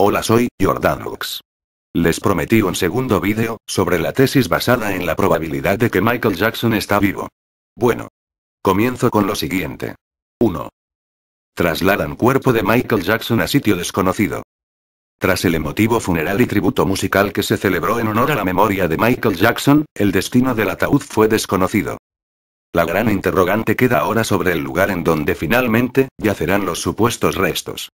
Hola soy, Jordan Lux. Les prometí un segundo vídeo, sobre la tesis basada en la probabilidad de que Michael Jackson está vivo. Bueno. Comienzo con lo siguiente. 1. Trasladan cuerpo de Michael Jackson a sitio desconocido. Tras el emotivo funeral y tributo musical que se celebró en honor a la memoria de Michael Jackson, el destino del ataúd fue desconocido. La gran interrogante queda ahora sobre el lugar en donde finalmente yacerán los supuestos restos.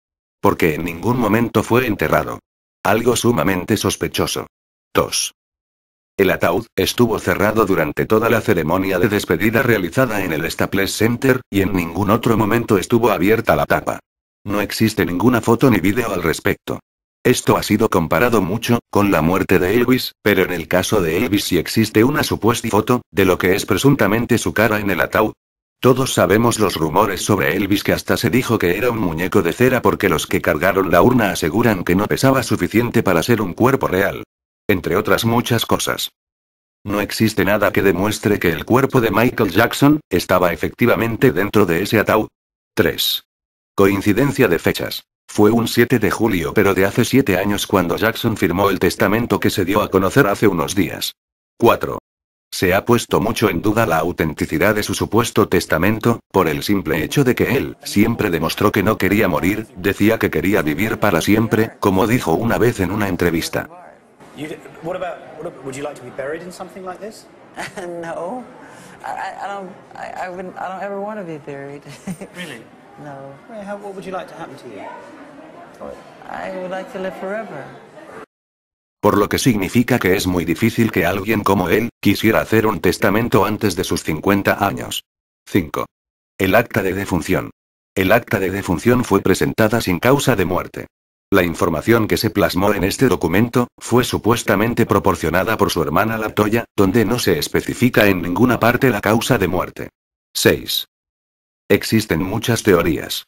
Porque en ningún momento fue enterrado. Algo sumamente sospechoso. 2. El ataúd estuvo cerrado durante toda la ceremonia de despedida realizada en el Staples Center, y en ningún otro momento estuvo abierta la tapa. No existe ninguna foto ni vídeo al respecto. Esto ha sido comparado mucho con la muerte de Elvis, pero en el caso de Elvis sí existe una supuesta foto de lo que es presuntamente su cara en el ataúd, todos sabemos los rumores sobre Elvis que hasta se dijo que era un muñeco de cera porque los que cargaron la urna aseguran que no pesaba suficiente para ser un cuerpo real. Entre otras muchas cosas. No existe nada que demuestre que el cuerpo de Michael Jackson estaba efectivamente dentro de ese ataúd. 3. Coincidencia de fechas. Fue un 7 de julio pero de hace 7 años cuando Jackson firmó el testamento que se dio a conocer hace unos días. 4. Se ha puesto mucho en duda la autenticidad de su supuesto testamento, por el simple hecho de que él siempre demostró que no quería morir, decía que quería vivir para siempre, como dijo una vez en una entrevista por lo que significa que es muy difícil que alguien como él, quisiera hacer un testamento antes de sus 50 años. 5. El acta de defunción. El acta de defunción fue presentada sin causa de muerte. La información que se plasmó en este documento, fue supuestamente proporcionada por su hermana Latoya, donde no se especifica en ninguna parte la causa de muerte. 6. Existen muchas teorías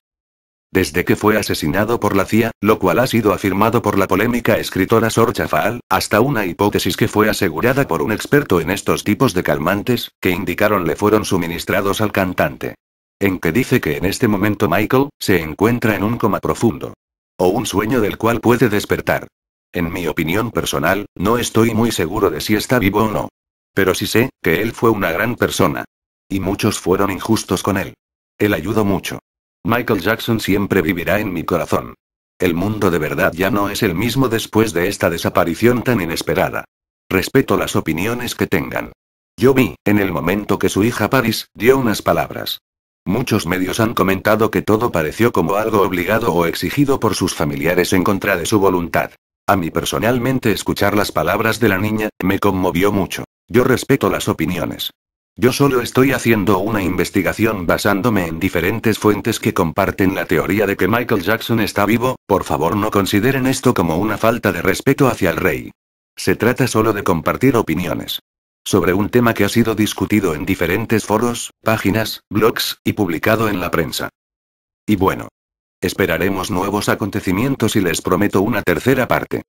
desde que fue asesinado por la CIA, lo cual ha sido afirmado por la polémica escritora Sorcha Faal, hasta una hipótesis que fue asegurada por un experto en estos tipos de calmantes, que indicaron le fueron suministrados al cantante. En que dice que en este momento Michael se encuentra en un coma profundo. O un sueño del cual puede despertar. En mi opinión personal, no estoy muy seguro de si está vivo o no. Pero sí sé que él fue una gran persona. Y muchos fueron injustos con él. Él ayudó mucho. Michael Jackson siempre vivirá en mi corazón. El mundo de verdad ya no es el mismo después de esta desaparición tan inesperada. Respeto las opiniones que tengan. Yo vi, en el momento que su hija Paris dio unas palabras. Muchos medios han comentado que todo pareció como algo obligado o exigido por sus familiares en contra de su voluntad. A mí personalmente escuchar las palabras de la niña, me conmovió mucho. Yo respeto las opiniones. Yo solo estoy haciendo una investigación basándome en diferentes fuentes que comparten la teoría de que Michael Jackson está vivo, por favor no consideren esto como una falta de respeto hacia el rey. Se trata solo de compartir opiniones. Sobre un tema que ha sido discutido en diferentes foros, páginas, blogs, y publicado en la prensa. Y bueno. Esperaremos nuevos acontecimientos y les prometo una tercera parte.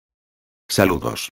Saludos.